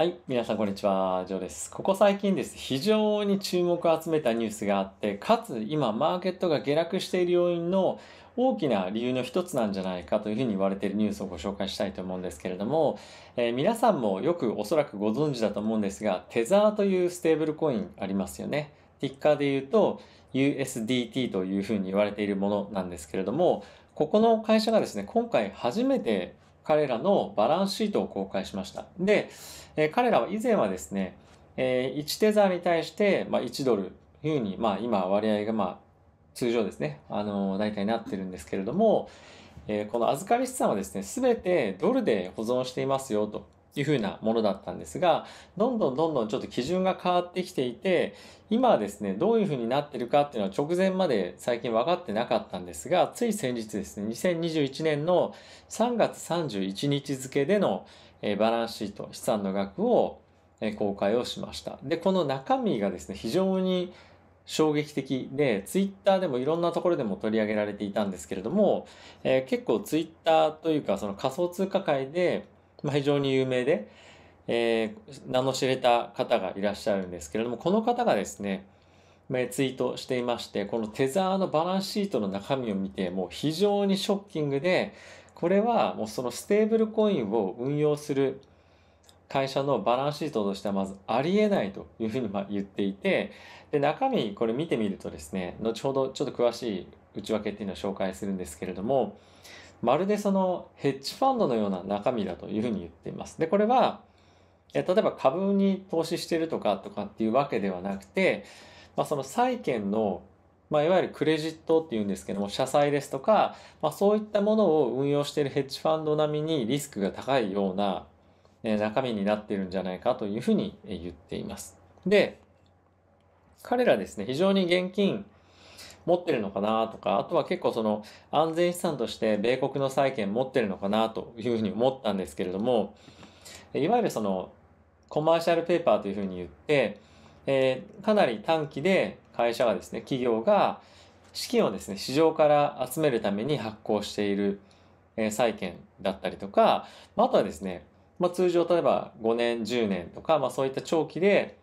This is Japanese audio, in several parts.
はい、皆さんこんにちは、ジョーです。ここ最近です、非常に注目を集めたニュースがあって、かつ今マーケットが下落している要因の大きな理由の一つなんじゃないかというふうに言われているニュースをご紹介したいと思うんですけれども、えー、皆さんもよくおそらくご存知だと思うんですが、テザーというステーブルコインありますよね。ティッカーで言うと USDT というふうに言われているものなんですけれども、ここの会社がですね、今回初めて彼らのバランスシートを公開しました。で、え彼らは以前はですね、え1テザーに対して、ま1ドルというふうに、まあ、今割合が、ま通常ですね、あの大体なってるんですけれども、えこの預かり資産はですね、すべてドルで保存していますよというふうなものだったんですが、どんどんどんどんちょっと基準が変わってきていて、今はですね、どういうふうになってるかっていうのは直前まで最近分かってなかったんですが、つい先日ですね、2021年の3月31日付でのバランスシート、資産の額を公開をしました。で、この中身がですね、非常に衝撃的で、ツイッターでもいろんなところでも取り上げられていたんですけれども、えー、結構ツイッターというか、その仮想通貨界でまあ、非常に有名で、えー、名の知れた方がいらっしゃるんですけれどもこの方がですねツイートしていましてこのテザーのバランスシートの中身を見てもう非常にショッキングでこれはもうそのステーブルコインを運用する会社のバランスシートとしてはまずありえないというふうにま言っていてで中身これ見てみるとですね後ほどちょっと詳しい内訳っていうのを紹介するんですけれどもまるでそのヘッジファンドのような中身だというふうに言っています。で、これは、例えば株に投資してるとかとかっていうわけではなくて、まあ、その債券の、まあ、いわゆるクレジットっていうんですけども、社債ですとか、まあ、そういったものを運用しているヘッジファンド並みにリスクが高いような、ね、中身になっているんじゃないかというふうに言っています。で、彼らですね、非常に現金、持ってるのかなとか、あとは結構その安全資産として米国の債券持ってるのかなというふうに思ったんですけれども、いわゆるそのコマーシャルペーパーというふうに言って、えー、かなり短期で会社がですね、企業が資金をですね、市場から集めるために発行している、えー、債券だったりとか、あとはですね、まあ、通常例えば5年10年とか、まあ、そういった長期で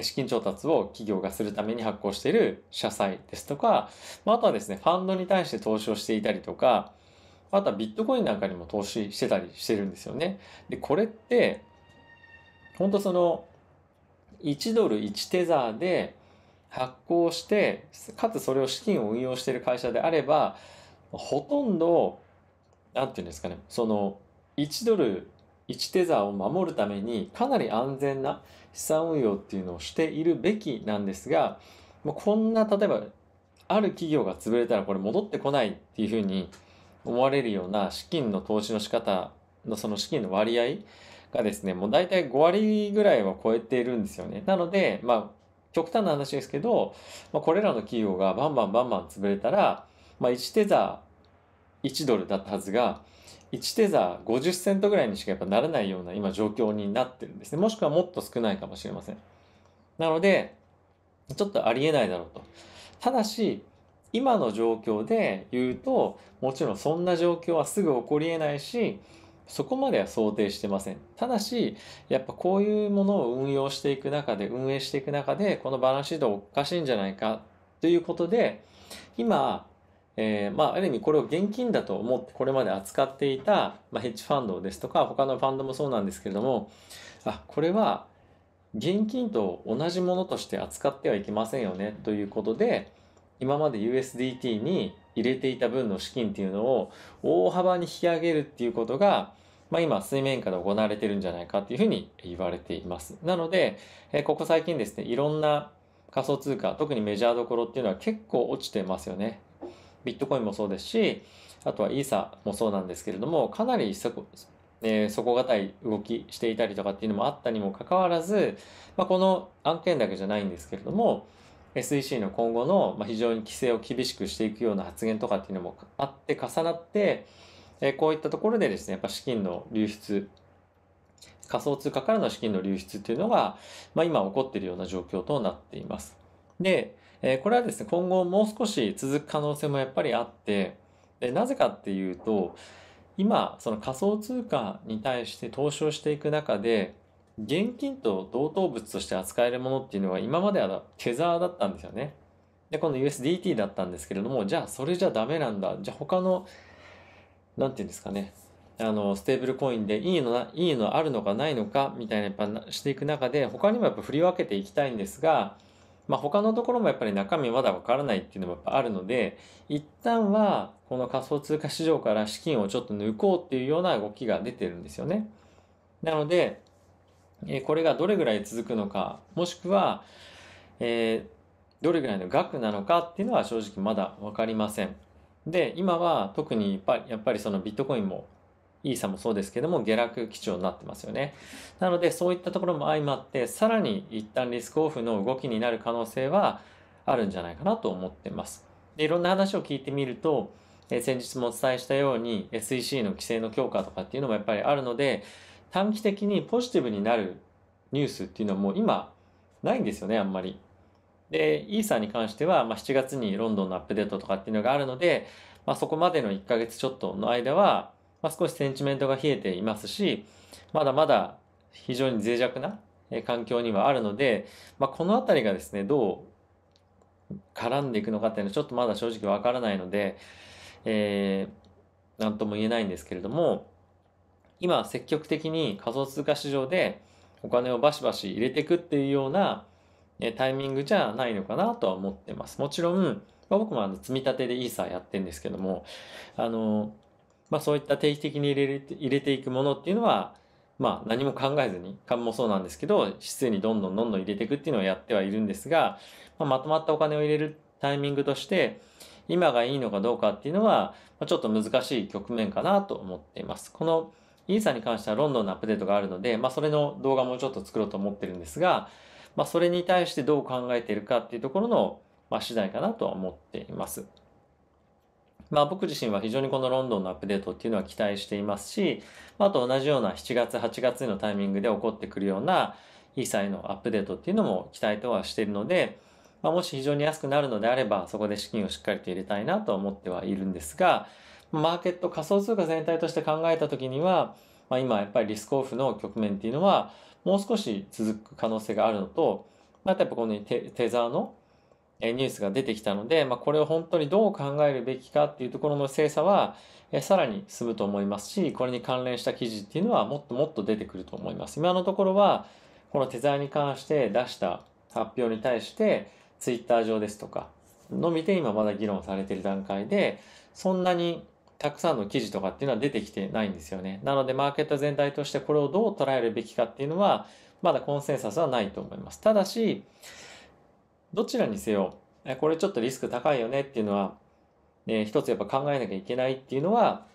資金調達を企業がするために発行している社債ですとか、あ、あとはですね、ファンドに対して投資をしていたりとか、あとはビットコインなんかにも投資してたりしてるんですよね。で、これって、本当その、1ドル1テザーで発行して、かつそれを資金を運用している会社であれば、ほとんど、なんていうんですかね、その、1ドル1テザーを守るために、かなり安全な、資産運用っていうのをしているべきなんですが、まあ、こんな例えばある企業が潰れたらこれ戻ってこないっていうふうに思われるような資金の投資の仕方のその資金の割合がですねもう大体5割ぐらいは超えているんですよねなのでまあ極端な話ですけど、まあ、これらの企業がバンバンバンバン潰れたら、まあ、1テザー1ドルだったはずが1テザー50セントぐらいにしかやっぱならないような今状況になってるんですね。もしくはもっと少ないかもしれません。なので、ちょっとありえないだろうと。ただし、今の状況で言うと、もちろんそんな状況はすぐ起こりえないし、そこまでは想定してません。ただし、やっぱこういうものを運用していく中で、運営していく中で、このバランスシートおかしいんじゃないかということで、今、えー、まあ、ある意味これを現金だと思ってこれまで扱っていた、まあ、ヘッジファンドですとか他のファンドもそうなんですけれどもあこれは現金と同じものとして扱ってはいけませんよねということで今まで USDT に入れていた分の資金っていうのを大幅に引き上げるっていうことが、まあ、今水面下で行われてるんじゃないかっていうふうに言われています。なので、えー、ここ最近ですねいろんな仮想通貨特にメジャーどころっていうのは結構落ちてますよね。ビットコインもそうですし、あとはイーサもそうなんですけれども、かなり底、えー、底堅い動きしていたりとかっていうのもあったにもかかわらず、まあ、この案件だけじゃないんですけれども、SEC の今後の非常に規制を厳しくしていくような発言とかっていうのもあって重なって、えこういったところでですね、やっぱ資金の流出、仮想通貨からの資金の流出っていうのが、まあ、今起こっているような状況となっています。で、えこれはですね、今後もう少し続く可能性もやっぱりあって、でなぜかっていうと、今、その仮想通貨に対して投資をしていく中で、現金と同等物として扱えるものっていうのは今まではテザーだったんですよね。で、この USDT だったんですけれども、じゃあそれじゃダメなんだ。じゃあ他の、何て言うんですかね。あの、ステーブルコインでいいのな、いいのあるのかないのかみたいなやっぱしていく中で、他にもやっぱ振り分けていきたいんですが、まあ、他のところもやっぱり中身まだわからないっていうのもやっぱあるので、一旦はこの仮想通貨市場から資金をちょっと抜こうっていうような動きが出てるんですよね。なので、えこれがどれぐらい続くのか、もしくは、えー、どれぐらいの額なのかっていうのは正直まだわかりません。で、今は特にやっぱりそのビットコインもイーサもそうですけども、下落基調になってますよね。なので、そういったところも相まって、さらに一旦リスクオフの動きになる可能性はあるんじゃないかなと思ってます。で、いろんな話を聞いてみると、え先日もお伝えしたように SEC の規制の強化とかっていうのもやっぱりあるので、短期的にポジティブになるニュースっていうのはもう今ないんですよね、あんまり。で、イーサーに関しては、まあ、7月にロンドンのアップデートとかっていうのがあるので、まあ、そこまでの1ヶ月ちょっとの間は、まあ、少しセンチメントが冷えていますし、まだまだ非常に脆弱な環境にはあるので、まあ、この辺りがですね、どう絡んでいくのかっていうのはちょっとまだ正直わからないので、えー、なんとも言えないんですけれども、今積極的に仮想通貨市場でお金をバシバシ入れていくっていうようなタイミングじゃないのかなとは思ってます。もちろん、ま僕もあの積み立てでイーサーやってるんですけども、あの、まあ、そういった定期的に入れて入れていくものっていうのは、まあ、何も考えずに株もそうなんですけど指数にどんどんどんどん入れていくっていうのをやってはいるんですが、まあ、まとまったお金を入れるタイミングとして今がいいのかどうかっていうのは、まあ、ちょっと難しい局面かなと思っています。このイーサに関してはロンドンのアップデートがあるので、まあ、それの動画もちょっと作ろうと思ってるんですが、まあ、それに対してどう考えているかっていうところの、まあ、次第かなとは思っています。まあ、僕自身は非常にこのロンドンのアップデートっていうのは期待していますし、あと同じような7月、8月のタイミングで起こってくるようなイーサイのアップデートっていうのも期待とはしているので、まあ、もし非常に安くなるのであれば、そこで資金をしっかりと入れたいなと思ってはいるんですが、マーケット仮想通貨全体として考えた時には、まあ、今やっぱりリスクオフの局面っていうのはもう少し続く可能性があるのと、まあ、やっぱこのテザーのニュースが出てきたので、まあ、これを本当にどう考えるべきかっていうところの精査は、さらに進むと思いますし、これに関連した記事っていうのはもっともっと出てくると思います。今のところは、このテザーに関して出した発表に対して、ツイッター上ですとか、のみで今まだ議論されてる段階で、そんなにたくさんの記事とかっていうのは出てきてないんですよね。なのでマーケット全体としてこれをどう捉えるべきかっていうのは、まだコンセンサスはないと思います。ただし、どちらにせよ、これちょっとリスク高いよねっていうのは、え一つやっぱ考えなきゃいけないっていうのは、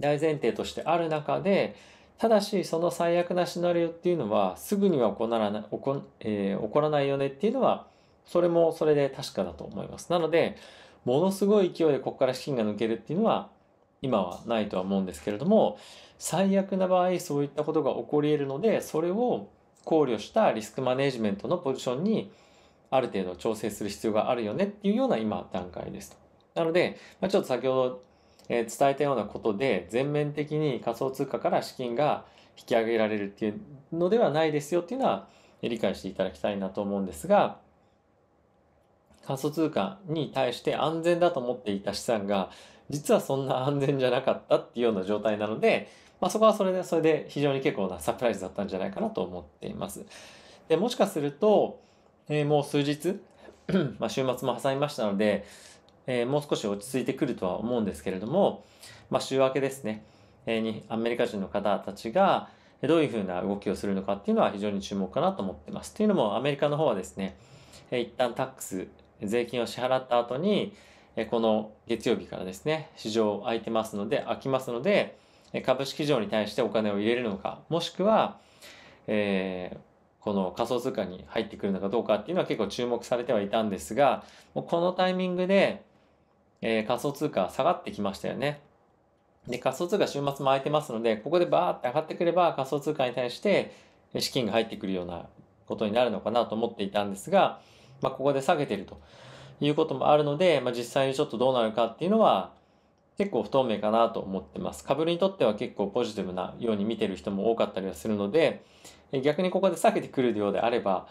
大前提としてある中で、ただし、その最悪なシナリオっていうのは、すぐには起こらない、起こ,、えー、起こらないよねっていうのは、それもそれで確かだと思います。なので、ものすごい勢いでここから資金が抜けるっていうのは、今はないとは思うんですけれども、最悪な場合、そういったことが起こり得るので、それを考慮したリスクマネジメントのポジションにある程度調整する必要があるよねっていうような今段階ですなので、まあ、ちょっと先ほど、え伝えたようなことで全面的に仮想通貨から資金が引き上げられるっていうのではないですよっていうのは理解していただきたいなと思うんですが仮想通貨に対して安全だと思っていた資産が実はそんな安全じゃなかったっていうような状態なので、まあ、そこはそれでそれで非常に結構なサプライズだったんじゃないかなと思っています。でもしかするとえー、もう数日 ま週末も挟みましたので、えー、もう少し落ち着いてくるとは思うんですけれども、まあ、週明けですね、えー、にアメリカ人の方たちがどういうふうな動きをするのかっていうのは非常に注目かなと思ってます。というのもアメリカの方はですね、えー、一旦タックス税金を支払った後に、えー、この月曜日からですね市場空いてますので開きますので株式市場に対してお金を入れるのかもしくは、えーこの仮想通貨に入ってくるのかどうかっていうのは結構注目されてはいたんですが、もうこのタイミングで、えー、仮想通貨下がってきましたよね。で、仮想通貨週末も空いてますので、ここでバーって上がってくれば仮想通貨に対して資金が入ってくるようなことになるのかなと思っていたんですが、まあ、ここで下げてるということもあるので、まあ、実際にちょっとどうなるかっていうのは結構不透明かなと思ってます。株にとっては結構ポジティブなように見てる人も多かったりはするので、逆にここで下げてくるようであれば、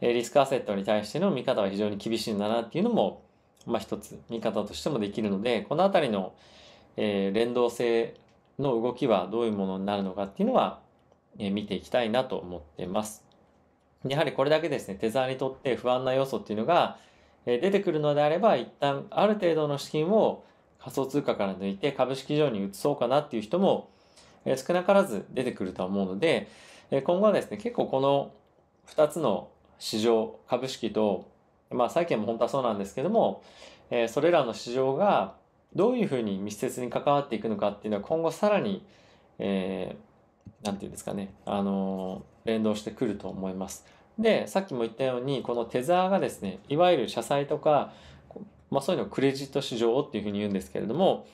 リスクアセットに対しての見方は非常に厳しいんだなっていうのも、まあ一つ見方としてもできるので、このあたりの、え連動性の動きはどういうものになるのかっていうのは、え見ていきたいなと思ってます。やはりこれだけですね、テザーにとって不安な要素っていうのが、え出てくるのであれば、一旦ある程度の資金を仮想通貨から抜いて株式上に移そうかなっていう人も、え少なからず出てくるとは思うので、今後はですね、結構この2つの市場、株式と、まあ債券も本当はそうなんですけども、えそれらの市場がどういうふうに密接に関わっていくのかっていうのは今後さらに、えー、なんていうんですかね、あの連動してくると思います。で、さっきも言ったように、このテザーがですね、いわゆる社債とか、まあそういうのをクレジット市場っていうふうに言うんですけれども、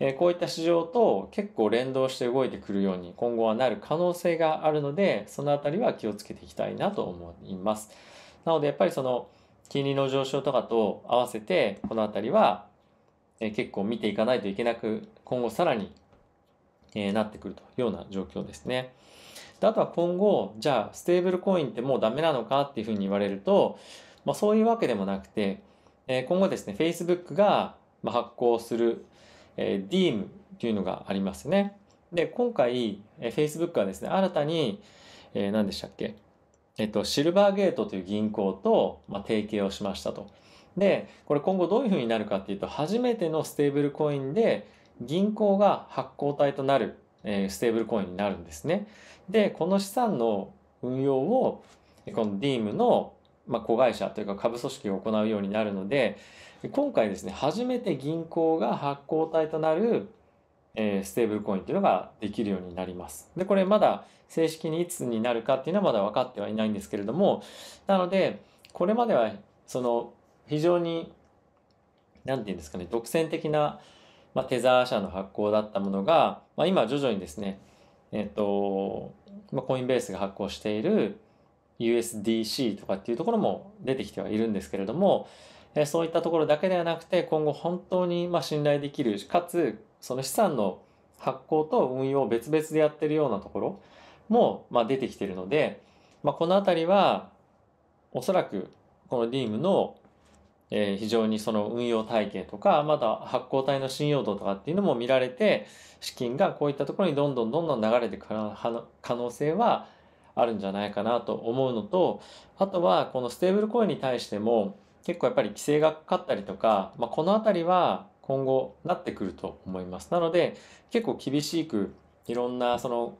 えこういった市場と結構連動して動いてくるように今後はなる可能性があるので、そのあたりは気をつけていきたいなと思います。なのでやっぱりその金利の上昇とかと合わせて、このあたりは結構見ていかないといけなく、今後さらになってくるというような状況ですね。であとは今後、じゃあステーブルコインってもうダメなのかっていうふうに言われると、まあ、そういうわけでもなくて、今後ですね、Facebook が発行するえー、Deem というのがありますね。で、今回、えー、Facebook はですね、新たに、えー、何でしたっけ、えっと、シルバーゲートという銀行と、まあ、提携をしましたと。で、これ今後どういうふうになるかっていうと、初めてのステーブルコインで銀行が発行体となる、えー、ステーブルコインになるんですね。で、この資産の運用を、この DEAM のまあ、子会社というか株組織を行うようになるので、今回ですね、初めて銀行が発行体となる、えー、ステーブルコインというのができるようになります。で、これまだ正式にいつになるかっていうのはまだ分かってはいないんですけれども、なので、これまでは、その、非常に、何て言うんですかね、独占的な、まあ、テザー社の発行だったものが、まあ、今徐々にですね、えっ、ー、と、まあ、コインベースが発行している、USDC とかっていうところも出てきてはいるんですけれども、えそういったところだけではなくて今後本当にま信頼できるかつその資産の発行と運用を別々でやってるようなところもま出てきてるので、まあ、この辺りはおそらくこの DEEM のえ非常にその運用体系とかまた発行体の信用度とかっていうのも見られて資金がこういったところにどんどんどんどん流れてく可能性はあるんじゃないかなと思うのとあとはこのステーブルコインに対しても結構やっぱり規制がかかったりとか、まあ、この辺りは今後なってくると思います。なので結構厳しくいろんなその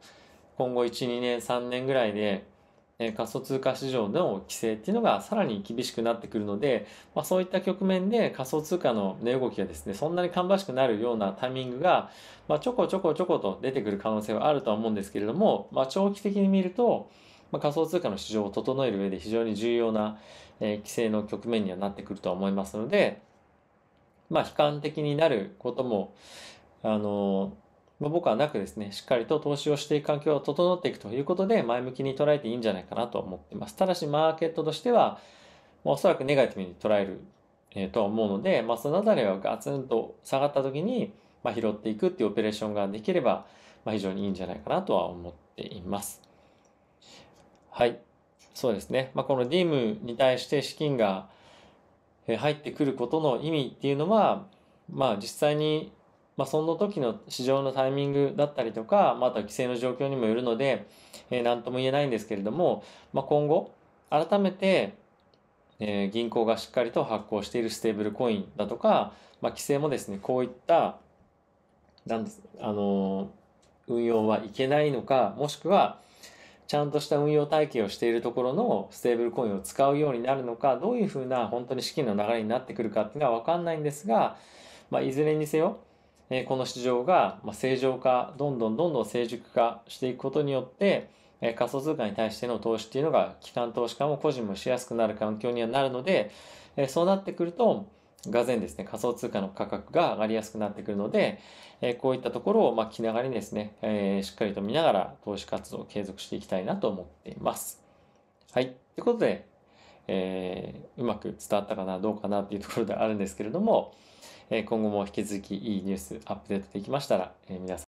今後1、2年、3年ぐらいでえ仮想通貨市場の規制っていうのがさらに厳しくなってくるので、まあ、そういった局面で仮想通貨の値動きがですねそんなに芳しくなるようなタイミングが、まあ、ちょこちょこちょこと出てくる可能性はあるとは思うんですけれども、まあ、長期的に見ると、ま仮想通貨の市場を整える上で非常に重要な、え規制の局面にはなってくるとは思いますので、まあ、悲観的になることもあのまあ、僕はなくですね、しっかりと投資をしていく環境を整っていくということで、前向きに捉えていいんじゃないかなと思っています。ただし、マーケットとしては、まあ、おそらくネガティブに捉える、えー、とは思うので、まあ、そのあたりはガツンと下がった時に、まあ、拾っていくっていうオペレーションができれば、まあ、非常にいいんじゃないかなとは思っています。はい。そうですね。まあ、この DIM に対して資金が入ってくることの意味っていうのは、まあ実際にまあ、その時の市場のタイミングだったりとか、また規制の状況にもよるので、えー、何とも言えないんですけれども、まあ、今後改めて、えー、銀行がしっかりと発行しているステーブルコインだとか、まあ、規制もですねこういったなんです、あのー、運用はいけないのかもしくはちゃんとした運用体系をしているところのステーブルコインを使うようになるのかどういうふうな本当に資金の流れになってくるかっていうのは分かんないんですが、まあ、いずれにせよえこの市場が正常化、どんどんどんどん成熟化していくことによって、え仮想通貨に対しての投資っていうのが、機関投資家も個人もしやすくなる環境にはなるので、えそうなってくると、がぜですね、仮想通貨の価格が上がりやすくなってくるので、えこういったところを、ま気長にですね、えしっかりと見ながら投資活動を継続していきたいなと思っています。はい。ということで、えー、うまく伝わったかな、どうかなっていうところであるんですけれども、今後も引き続きいいニュースアップデートできましたら、皆さん